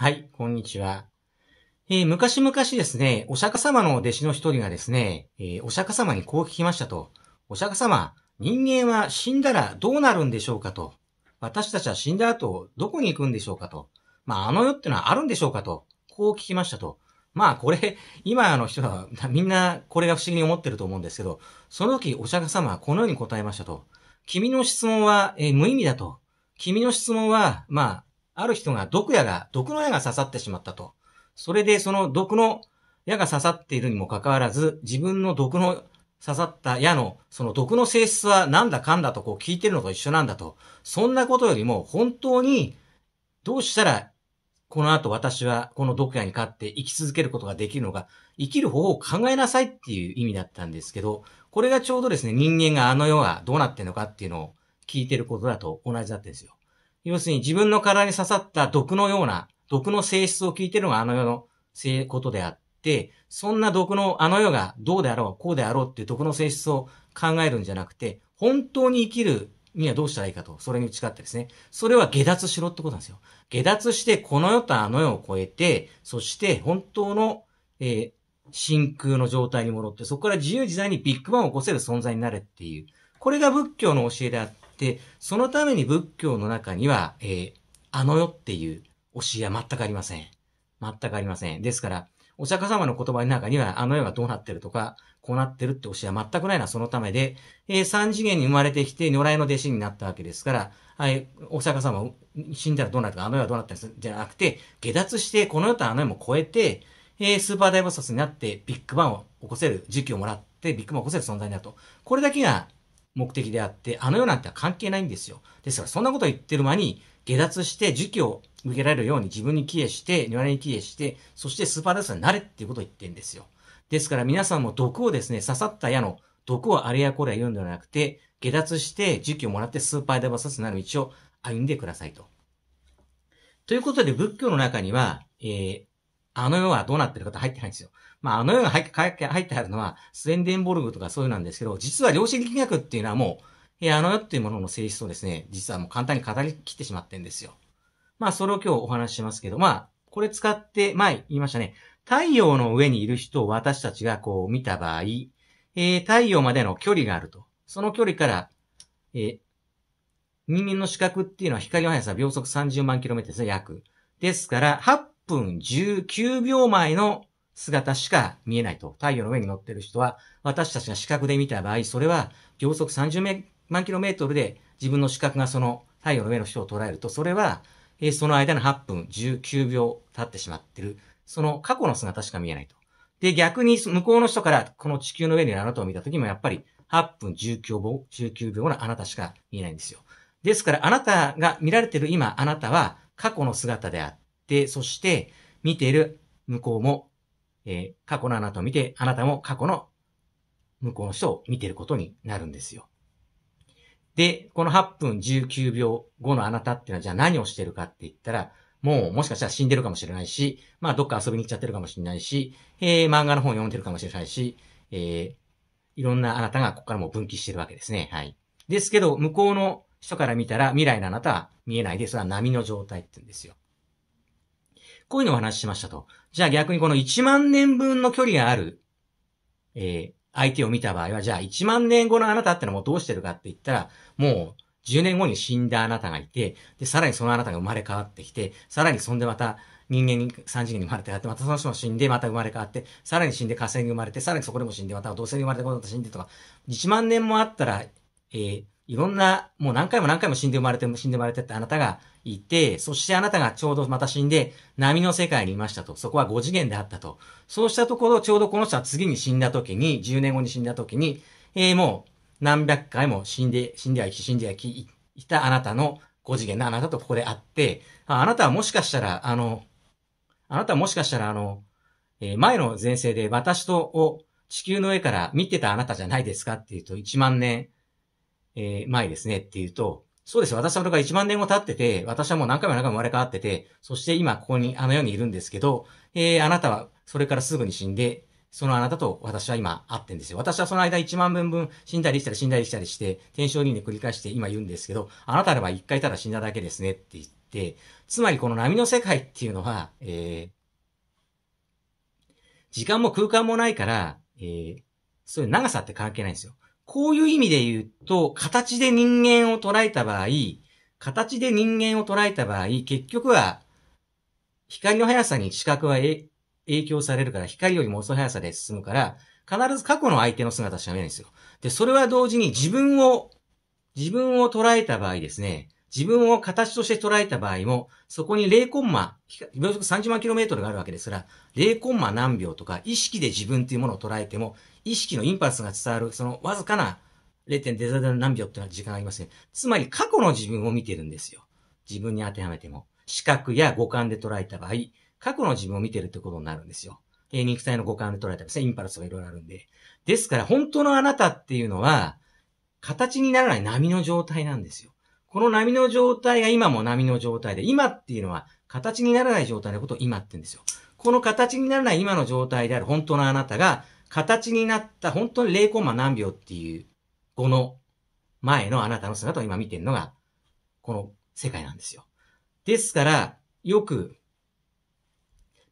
はい、こんにちは。えー、昔々ですね、お釈迦様の弟子の一人がですね、えー、お釈迦様にこう聞きましたと。お釈迦様、人間は死んだらどうなるんでしょうかと。私たちは死んだ後、どこに行くんでしょうかと。まあ、あの世ってのはあるんでしょうかと。こう聞きましたと。まあ、これ、今の人は、みんな、これが不思議に思ってると思うんですけど、その時、お釈迦様はこのように答えましたと。君の質問は、えー、無意味だと。君の質問は、まあ、ある人が毒矢が、毒の矢が刺さってしまったと。それでその毒の矢が刺さっているにもかかわらず、自分の毒の刺さった矢の、その毒の性質はなんだかんだとこう聞いてるのと一緒なんだと。そんなことよりも本当にどうしたらこの後私はこの毒矢に勝って生き続けることができるのか、生きる方法を考えなさいっていう意味だったんですけど、これがちょうどですね、人間があの世はどうなってんのかっていうのを聞いてることだと同じだったんですよ。要するに自分の体に刺さった毒のような、毒の性質を聞いてるのがあの世のせことであって、そんな毒のあの世がどうであろう、こうであろうっていう毒の性質を考えるんじゃなくて、本当に生きるにはどうしたらいいかと、それに打ち勝ってですね。それは下脱しろってことなんですよ。下脱して、この世とあの世を超えて、そして本当の、えー、真空の状態に戻って、そこから自由自在にビッグバンを起こせる存在になれっていう。これが仏教の教えであっで、そのために仏教の中には、えー、あの世っていう教えは全くありません。全くありません。ですから、お釈迦様の言葉の中には、あの世がどうなってるとか、こうなってるって教えは全くないのはそのためで、えー、三次元に生まれてきて、如来の弟子になったわけですから、はい、お釈迦様、死んだらどうなるとか、あの世はどうなったんじゃなくて、下脱して、この世とあの世も超えて、えー、スーパー大菩薩になって、ビッグバンを起こせる、時期をもらって、ビッグバンを起こせる存在になると。これだけが目的であって、あの世なんて関係ないんですよ。ですから、そんなこと言ってる間に、下脱して儒教を受けられるように自分に帰依して、庭に帰依して、そしてスーパーダンサーになれっていうことを言ってるんですよ。ですから皆さんも毒をですね、刺さった矢の毒をあれやこれや言うんではなくて、下脱して儒教をもらってスーパーダンサスになる道を歩んでくださいと。ということで、仏教の中には、えー、あの世はどうなってるかと入ってないんですよ。まあ、あのような入ってあるのは、スウェンデンボルグとかそういうなんですけど、実は量子力学っていうのはもう、えあの世っていうものの性質をですね、実はもう簡単に語りきってしまってんですよ。まあ、それを今日お話ししますけど、まあ、これ使って、前言いましたね。太陽の上にいる人を私たちがこう見た場合、えー、太陽までの距離があると。その距離から、えー、人間の視覚っていうのは光の速さ秒速30万トルですね、約。ですから、8分19秒前の姿しか見えないと。太陽の上に乗ってる人は、私たちが視覚で見た場合、それは秒速30万キロメートルで自分の視覚がその太陽の上の人を捉えると、それは、えー、その間の8分19秒経ってしまってる。その過去の姿しか見えないと。で、逆に向こうの人からこの地球の上にあなたを見た時もやっぱり8分19秒 ,19 秒のあなたしか見えないんですよ。ですからあなたが見られている今あなたは過去の姿であって、そして見ている向こうもえー、過去のあなたを見て、あなたも過去の向こうの人を見てることになるんですよ。で、この8分19秒後のあなたっていうのはじゃあ何をしてるかって言ったら、もうもしかしたら死んでるかもしれないし、まあどっか遊びに行っちゃってるかもしれないし、えー、漫画の本読んでるかもしれないし、えー、いろんなあなたがここからも分岐してるわけですね。はい。ですけど、向こうの人から見たら未来のあなたは見えないで、それは波の状態って言うんですよ。こういうのを話しましたと。じゃあ逆にこの1万年分の距離がある、えー、相手を見た場合は、じゃあ1万年後のあなたってのはもうどうしてるかって言ったら、もう10年後に死んだあなたがいて、で、さらにそのあなたが生まれ変わってきて、さらにそんでまた人間に3次元に生まれてあって、またその人も死んで、また生まれ変わって、さらに死んで火星に生まれて、さらにそこでも死んで、また土星に生まれて、また死んでとか、1万年もあったら、えー、いろんな、もう何回も何回も死んで生まれて、死んで生まれてってあなたがいて、そしてあなたがちょうどまた死んで、波の世界にいましたと。そこは5次元であったと。そうしたところ、ちょうどこの人は次に死んだ時に、10年後に死んだ時に、えー、もう何百回も死んで、死んでは生き、死んでは生き、いたあなたの5次元のあなたとここであって、あなたはもしかしたら、あの、あなたはもしかしたら、あの、えー、前の前世で私とを地球の上から見てたあなたじゃないですかっていうと、1万年、えー、前ですねっていうと、そうです。私はこれが1万年後経ってて、私はもう何回も何回も生まれ変わってて、そして今ここに、あの世にいるんですけど、えー、あなたはそれからすぐに死んで、そのあなたと私は今会ってんですよ。私はその間1万分分死んだりしたり死んだりしたりして、転生人で繰り返して今言うんですけど、あなたらは1回ただ死んだだけですねって言って、つまりこの波の世界っていうのは、えー、時間も空間もないから、えー、そういう長さって関係ないんですよ。こういう意味で言うと、形で人間を捉えた場合、形で人間を捉えた場合、結局は、光の速さに視覚は影響されるから、光よりも遅い速さで進むから、必ず過去の相手の姿しか見えないんですよ。で、それは同時に自分を、自分を捉えた場合ですね、自分を形として捉えた場合も、そこに0コンマ、秒速30万キロメートルがあるわけですから、0コンマ何秒とか、意識で自分というものを捉えても、意識のインパルスが伝わる、そのわずかな0.00何秒っていうのは時間がありませね。つまり過去の自分を見てるんですよ。自分に当てはめても。視覚や五感で捉えた場合、過去の自分を見てるってことになるんですよ。え肉体の五感で捉えたりですね、インパルスがいろいろあるんで。ですから、本当のあなたっていうのは、形にならない波の状態なんですよ。この波の状態が今も波の状態で、今っていうのは形にならない状態のことを今って言うんですよ。この形にならない今の状態である本当のあなたが、形になった本当に0コンマ何秒っていう、この前のあなたの姿を今見てるのが、この世界なんですよ。ですから、よく、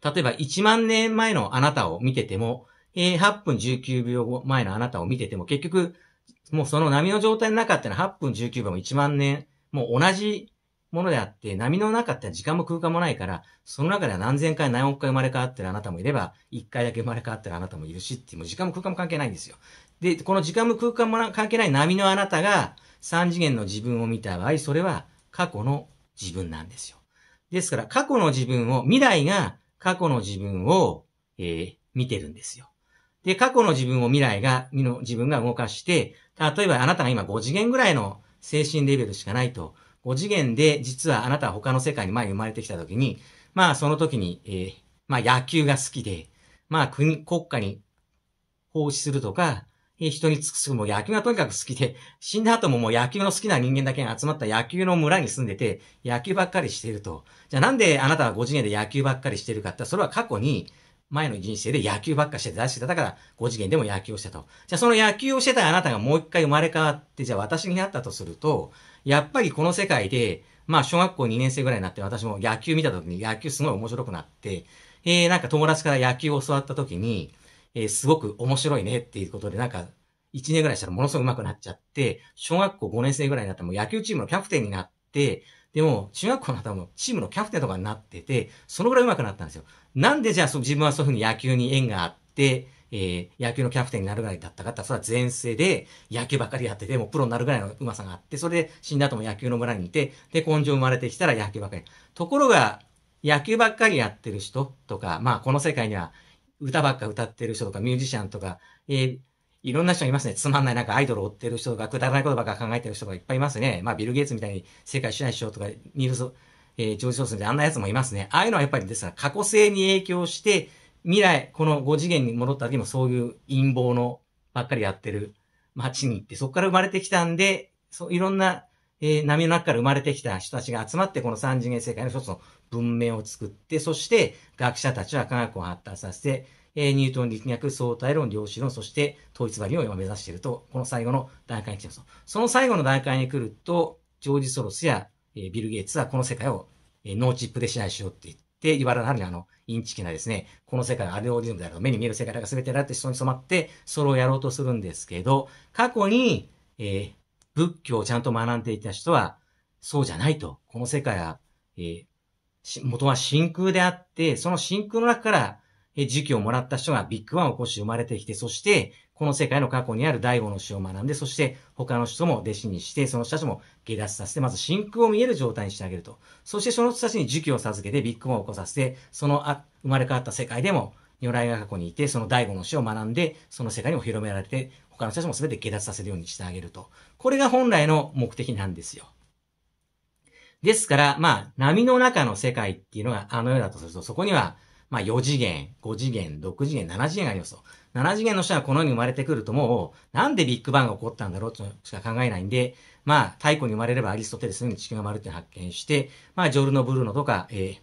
例えば1万年前のあなたを見てても、8分19秒前のあなたを見てても、結局、もうその波の状態の中ってのは8分19秒も1万年、もう同じものであって、波の中って時間も空間もないから、その中では何千回何億回生まれ変わってるあなたもいれば、1回だけ生まれ変わってるあなたもいるしって、いう、もう時間も空間も関係ないんですよ。で、この時間も空間も関係ない波のあなたが、3次元の自分を見た場合、それは過去の自分なんですよ。ですから、過去の自分を、未来が過去の自分を、えー、見てるんですよ。で、過去の自分を未来が、の自分が動かして、例えばあなたが今5次元ぐらいの精神レベルしかないと、5次元で実はあなたは他の世界に前に生まれてきた時に、まあその時に、えー、まあ野球が好きで、まあ国、国家に奉仕するとか、人に尽くす、もう野球がとにかく好きで、死んだ後ももう野球の好きな人間だけが集まった野球の村に住んでて、野球ばっかりしていると。じゃあなんであなたは5次元で野球ばっかりしてるかって、それは過去に、前の人生で野球ばっかして出してたから、5次元でも野球をしてたと。じゃあその野球をしてたあなたがもう一回生まれ変わって、じゃあ私になったとすると、やっぱりこの世界で、まあ小学校2年生ぐらいになって私も野球見た時に野球すごい面白くなって、えー、なんか友達から野球を教わった時に、えー、すごく面白いねっていうことで、なんか1年ぐらいしたらものすごく上手くなっちゃって、小学校5年生ぐらいになっても野球チームのキャプテンになって、でも、中学校の方もチームのキャプテンとかになってて、そのぐらい上手くなったんですよ。なんでじゃあ自分はそういうふうに野球に縁があって、えー、野球のキャプテンになるぐらいだったかってそれは前世で野球ばっかりやってて、もプロになるぐらいのうまさがあって、それで死んだ後も野球の村にいて、で、根性生まれてきたら野球ばっかり。ところが、野球ばっかりやってる人とか、まあこの世界には歌ばっか歌ってる人とかミュージシャンとか、えー、いろんな人いますね。つまんない、なんかアイドルを追ってる人とか、くだらないことばっか考えてる人がいっぱいいますね。まあ、ビル・ゲイツみたいに世界支配しようとか、ニールズ、えー、ジョージ・ソースみたいなあんなやつもいますね。ああいうのはやっぱりですから、過去性に影響して、未来、この5次元に戻った時もそういう陰謀のばっかりやってる街に行って、そこから生まれてきたんで、そういろんな、えー、波の中から生まれてきた人たちが集まって、この3次元世界の一つの文明を作って、そして学者たちは科学を発達させて、えー、ニュートン力学、相対論、量子論、そして統一割を今目指していると、この最後の段階に来てます。その最後の段階に来ると、ジョージ・ソロスや、えー、ビル・ゲイツはこの世界を、えー、ノーチップで支配しようって言って、言われるはるにあの、インチキなですね、この世界はアルゴリズムである目に見える世界が全てだって人に染まって、それをやろうとするんですけど、過去に、えー、仏教をちゃんと学んでいた人は、そうじゃないと。この世界は、えー、元は真空であって、その真空の中から時期をもらった人がビッグワンを起こし生まれてきて、そして、この世界の過去にある第五の詩を学んで、そして他の人も弟子にして、その人たちも下脱させて、まず真空を見える状態にしてあげると。そしてその人たちに時期を授けてビッグワンを起こさせて、そのあ生まれ変わった世界でも如来が過去にいて、その第五の詩を学んで、その世界にも広められて、他の人たちも全て下脱させるようにしてあげると。これが本来の目的なんですよ。ですから、まあ、波の中の世界っていうのがあの世だとすると、そこにはまあ4次元、5次元、6次元、7次元がありますと。7次元の人がこのように生まれてくるともう、なんでビッグバンが起こったんだろうとしか考えないんで、まあ太古に生まれればアリストテレスに地球が丸って発見して、まあジョルノブルーノとか、えー、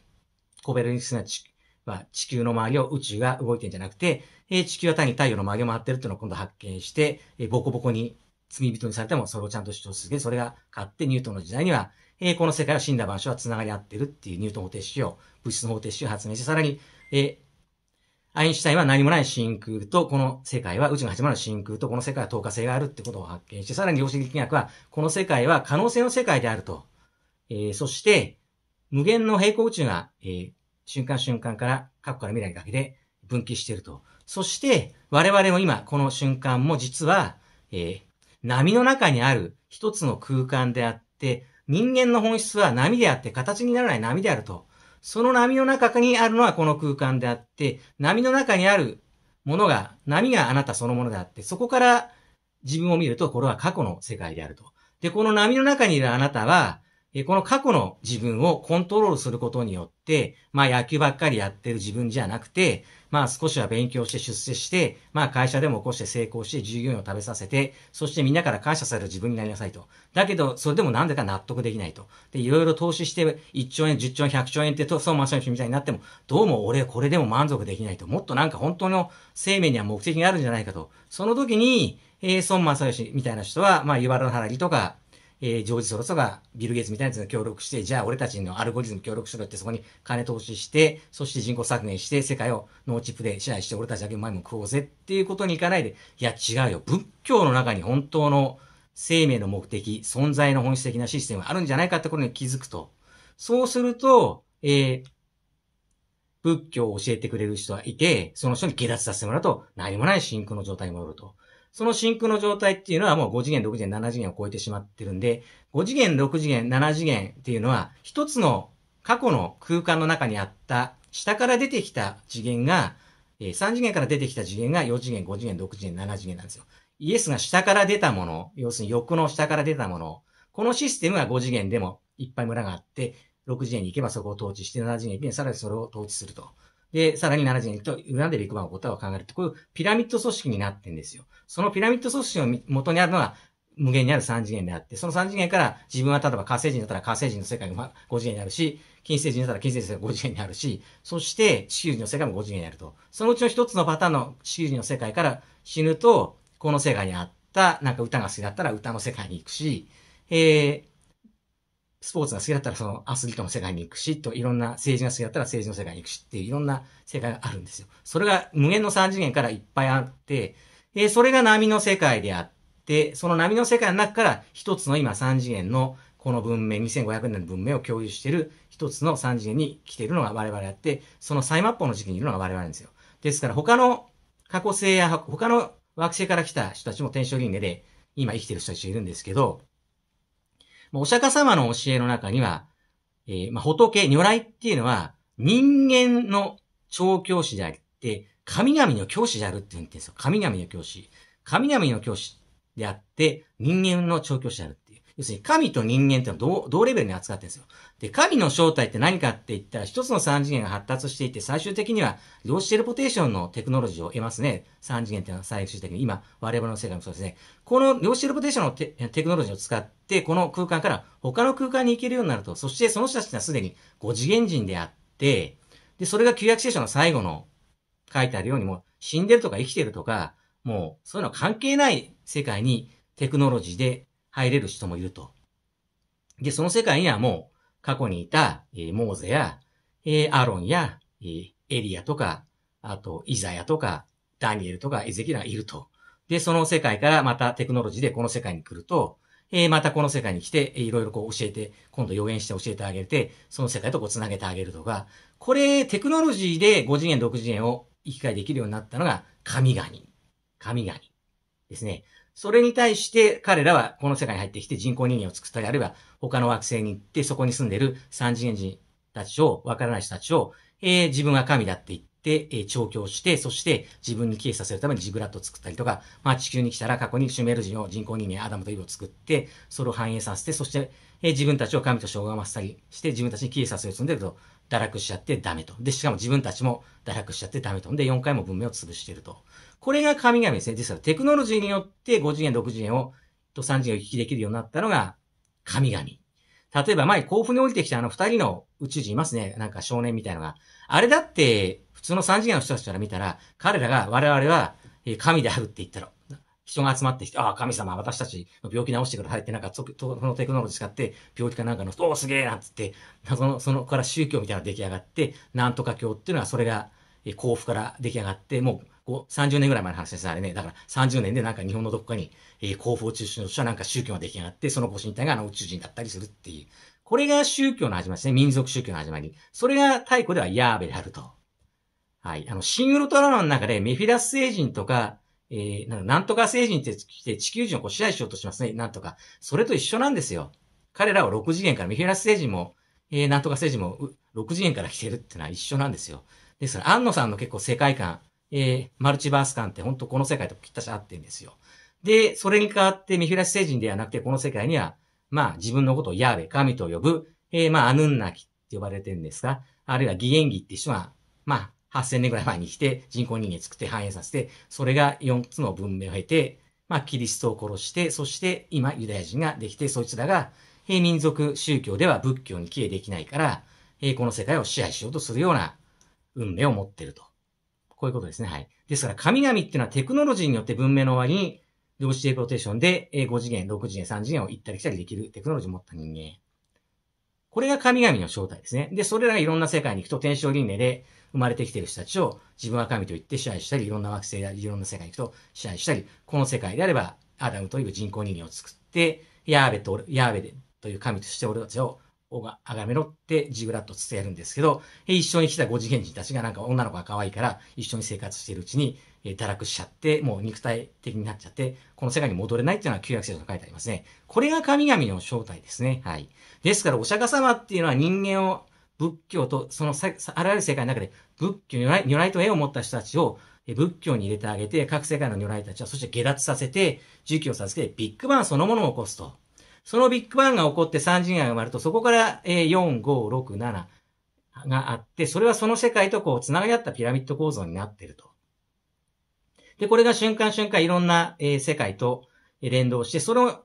コベルニクスな地は地球の周りを宇宙が動いてんじゃなくて、えー、地球は単に太陽の周りを回ってるっていうのを今度発見して、えー、ボコボコに罪人にされてもそれをちゃんと主張する。で、それが勝ってニュートンの時代には、えー、この世界は死んだ場所は繋がり合ってるっていうニュートン方程式を、物質の方程式を発明して、さらに、えー、アインシュタインは何もない真空と、この世界は宇宙が始まる真空と、この世界は透過性があるってことを発見して、さらに量子力学は、この世界は可能性の世界であると。えー、そして、無限の平行宇宙が、えー、瞬間瞬間から過去から未来にかけて分岐していると。そして、我々も今、この瞬間も実は、えー、波の中にある一つの空間であって、人間の本質は波であって形にならない波であると。その波の中にあるのはこの空間であって、波の中にあるものが、波があなたそのものであって、そこから自分を見ると、これは過去の世界であると。で、この波の中にいるあなたは、この過去の自分をコントロールすることによって、まあ野球ばっかりやってる自分じゃなくて、まあ少しは勉強して出世して、まあ会社でも起こして成功して従業員を食べさせて、そしてみんなから感謝される自分になりなさいと。だけど、それでもなんでか納得できないと。で、いろいろ投資して1兆円、10兆円、100兆円ってと、そうマンションみたいになっても、どうも俺これでも満足できないと。もっとなんか本当の生命には目的があるんじゃないかと。その時に、えー、孫正義みたいな人は、まあ、湯原の原木とか、えー、ジョージ・ソロスがビル・ゲイツみたいなやつに協力して、じゃあ俺たちのアルゴリズム協力しろってそこに金投資して、そして人口削減して世界をノーチップで支配して俺たちだけ前も食おうぜっていうことにいかないで、いや違うよ。仏教の中に本当の生命の目的、存在の本質的なシステムがあるんじゃないかってことに気づくと。そうすると、えー、仏教を教えてくれる人がいて、その人に下脱させてもらうと、何もない真空の状態に戻ると。その真空の状態っていうのはもう5次元、6次元、7次元を超えてしまってるんで、5次元、6次元、7次元っていうのは、一つの過去の空間の中にあった、下から出てきた次元が、3次元から出てきた次元が4次元、5次元、6次元、7次元なんですよ。イエスが下から出たもの、要するに欲の下から出たもの、このシステムは5次元でもいっぱい村があって、6次元に行けばそこを統治して、7次元に行けばさらにそれを統治すると。で、さらに7次元と、裏んでビッグバンが起こった考えると、こういうピラミッド組織になってんですよ。そのピラミッド組織の元にあるのは、無限にある3次元であって、その3次元から自分は例えば火星人だったら火星人の世界が5次元にあるし、金星人だったら金星人が5次元にあるし、そして地球人の世界も5次元にあると。そのうちの一つのパターンの地球人の世界から死ぬと、この世界にあった、なんか歌が好きだったら歌の世界に行くし、えー、スポーツが好きだったらそのアスリートの世界に行くし、といろんな政治が好きだったら政治の世界に行くしっていういろんな世界があるんですよ。それが無限の三次元からいっぱいあって、え、それが波の世界であって、その波の世界の中から一つの今三次元のこの文明、2500年の文明を共有している一つの三次元に来ているのが我々あって、その再末法の時期にいるのが我々なんですよ。ですから他の過去性や他の惑星から来た人たちも天正銀河で今生きている人たちがいるんですけど、まあ、お釈迦様の教えの中には、えー、まあ、仏、如来っていうのは、人間の調教師であって、神々の教師であるって言うんですよ。神々の教師。神々の教師であって、人間の調教師である。要するに神と人間ってのは同レベルに扱ってるんですよ。で、神の正体って何かって言ったら、一つの三次元が発達していて、最終的には量子テレポテーションのテクノロジーを得ますね。三次元ってのは最終的に、今、我々の世界もそうですね。この量子テレポテーションのテクノロジーを使って、この空間から他の空間に行けるようになると、そしてその人たちはすでに五次元人であって、で、それが旧約聖書の最後の書いてあるようにも、死んでるとか生きてるとか、もう、そういうのは関係ない世界にテクノロジーで入れる人もいると。で、その世界にはもう、過去にいた、えー、モーゼや、えー、アロンや、えー、エリアとか、あと、イザヤとか、ダニエルとか、エゼキラがいると。で、その世界からまたテクノロジーでこの世界に来ると、えー、またこの世界に来て、いろいろこう教えて、今度予言して教えてあげて、その世界とこう繋げてあげるとか、これ、テクノロジーで5次元、6次元を生き返できるようになったのが、神々。神々。ですね。それに対して彼らはこの世界に入ってきて人工人間を作ったり、あるいは他の惑星に行ってそこに住んでいる三次元人たちを、わからない人たちを、えー、自分は神だって言って、えー、調教して、そして自分に消えさせるためにジグラットを作ったりとか、まあ地球に来たら過去にシュメール人を人工人間アダムとイブを作って、それを反映させて、そして、えー、自分たちを神と称を増したりして、自分たちに消えさせるつんでると。堕落しちゃってダメと。で、しかも自分たちも堕落しちゃってダメと。で、4回も文明を潰していると。これが神々ですね。ですから、テクノロジーによって5次元、6次元を、と3次元を行き来できるようになったのが、神々。例えば前、甲府に降りてきたあの二人の宇宙人いますね。なんか少年みたいのが。あれだって、普通の三次元の人たちから見たら、彼らが我々は神であるって言ったら、人が集まってきて、ああ、神様、私たちの病気治してくださいって、なんか、そのテクノロジー使って、病気かなんかの人、おお、すげえなんつって、その、そのから宗教みたいなのが出来上がって、なんとか教っていうのは、それが、甲府から出来上がって、もう、こう30年ぐらい前の話ですあれね。だから30年でなんか日本のどこかに、えー、広報を中心としたなんか宗教が出来上がって、そのご神体があの宇宙人だったりするっていう。これが宗教の始まりですね。民族宗教の始まり。それが太古ではヤーベであると。はい。あの、シン・グルトラマンの中でメフィラス星人とか、えー、なんとか星人って来て地球人をこう支配しようとしますね。なんとか。それと一緒なんですよ。彼らは6次元から、メフィラス星人も、えー、なんとか星人も6次元から来てるってのは一緒なんですよ。ですから、安野さんの結構世界観、えー、マルチバース感って本当この世界とぴったし合ってるんですよ。で、それに代わってミ見ラス星人ではなくて、この世界には、まあ自分のことをヤーベ、神と呼ぶ、えー、まあアヌンナキって呼ばれてるんですが、あるいは義援義って人は、まあ8000年ぐらい前に来て人工人間作って繁栄させて、それが4つの文明を経て、まあキリストを殺して、そして今ユダヤ人ができて、そいつらが、えー、民族宗教では仏教に帰依できないから、えー、この世界を支配しようとするような運命を持ってると。こういうことですね。はい。ですから、神々っていうのはテクノロジーによって文明の終わりに、量子テープロテーションで5次元、6次元、3次元を行ったり来たりできるテクノロジーを持った人間。これが神々の正体ですね。で、それらがいろんな世界に行くと、天正輪廻で生まれてきてる人たちを自分は神と言って支配したり、いろんな惑星やいろんな世界に行くと支配したり、この世界であれば、アダムという人工人間を作って、ヤーベと、ヤーベという神として俺たちをが崇めろってジグラッと伝えるんですけど、一緒に来た五次元人たちがなんか女の子が可愛いから一緒に生活しているうちに堕落しちゃって、もう肉体的になっちゃって、この世界に戻れないっていうのは旧約聖書に書いてありますね。これが神々の正体ですね。はい。ですからお釈迦様っていうのは人間を仏教と、そのあらゆる世界の中で仏教、如来如来と縁を持った人たちを仏教に入れてあげて、各世界の如来たちはそして下脱させて、儒教させて、ビッグバンそのものを起こすと。そのビッグバンが起こって三次元が生まれると、そこから、えー、4、5、6、7があって、それはその世界とこう、繋がり合ったピラミッド構造になっていると。で、これが瞬間瞬間いろんな、えー、世界と連動して、その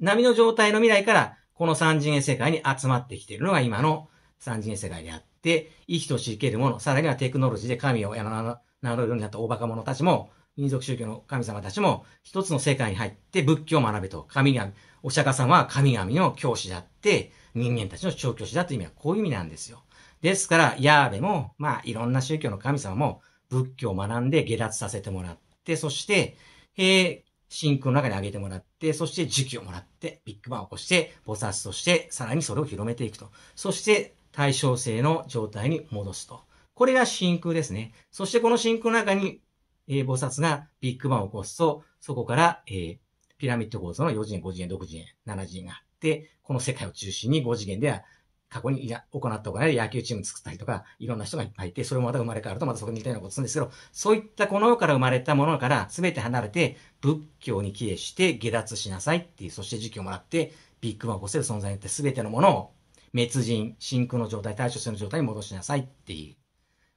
波の状態の未来から、この三次元世界に集まってきているのが今の三次元世界であって、生きとし生けるもの、さらにはテクノロジーで神を名乗るようになった大バカ者たちも、民族宗教の神様たちも一つの世界に入って仏教を学べと。神々、お釈迦様は神々の教師であって、人間たちの調教師だという意味はこういう意味なんですよ。ですから、ヤーベも、まあ、いろんな宗教の神様も仏教を学んで下脱させてもらって、そして、えー、真空の中に上げてもらって、そして時期をもらって、ビッグバンを起こして、菩薩として、さらにそれを広めていくと。そして、対称性の状態に戻すと。これが真空ですね。そしてこの真空の中にえー、菩薩がビッグバンを起こすと、そこから、えー、ピラミッド構造の4次元、5次元、6次元、7次元があって、この世界を中心に5次元では過去に行ったお金で野球チーム作ったりとか、いろんな人がいっぱいいて、それもまた生まれ変わるとまたそこに似たようなことするんですけど、そういったこの世から生まれたものから全て離れて、仏教に帰依して下脱しなさいっていう、そして時期をもらって、ビッグバンを起こせる存在によって全てのものを滅人、真空の状態、対処性の状態に戻しなさいっていう。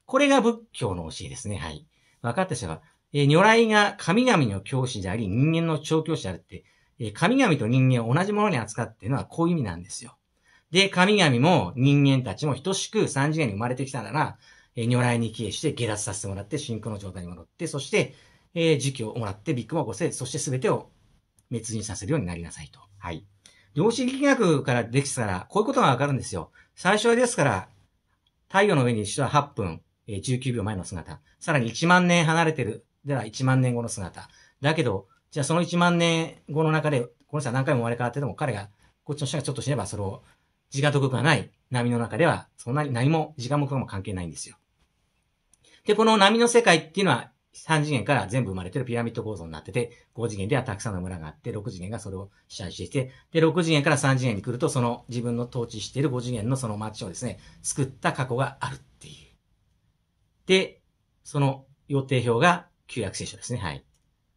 これが仏教の教えですね。はい。分かってしたが、えー、如来が神々の教師であり、人間の調教師であるって、えー、神々と人間を同じものに扱っているのはこういう意味なんですよ。で、神々も人間たちも等しく三次元に生まれてきたなら、えー、如来に帰依して下脱させてもらって、真空の状態に戻って、そして、えー、時期をもらってビッグマンを起こそして全てを滅人させるようになりなさいと。はい。量子力学からできたら、こういうことがわかるんですよ。最初はですから、太陽の上に一度は8分、えー、19秒前の姿。さらに1万年離れてる。では1万年後の姿。だけど、じゃあその1万年後の中で、この人は何回も生まれ変わってても、彼が、こっちの人がちょっと死ねば、それを、時間と空間がない波の中では、そんなに何も、時間も空間も関係ないんですよ。で、この波の世界っていうのは、3次元から全部生まれてるピラミッド構造になってて、5次元ではたくさんの村があって、6次元がそれを支配していて、で、6次元から3次元に来ると、その自分の統治している5次元のその街をですね、作った過去があるっていう。で、その予定表が旧約聖書ですね。はい。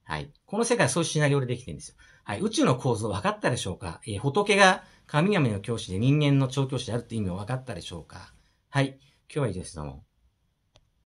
はい。この世界はそういうシナリオでできてるんですよ。はい。宇宙の構造分かったでしょうかえー、仏が神々の教師で人間の調教師であるって意味を分かったでしょうかはい。今日は以上です。どうも。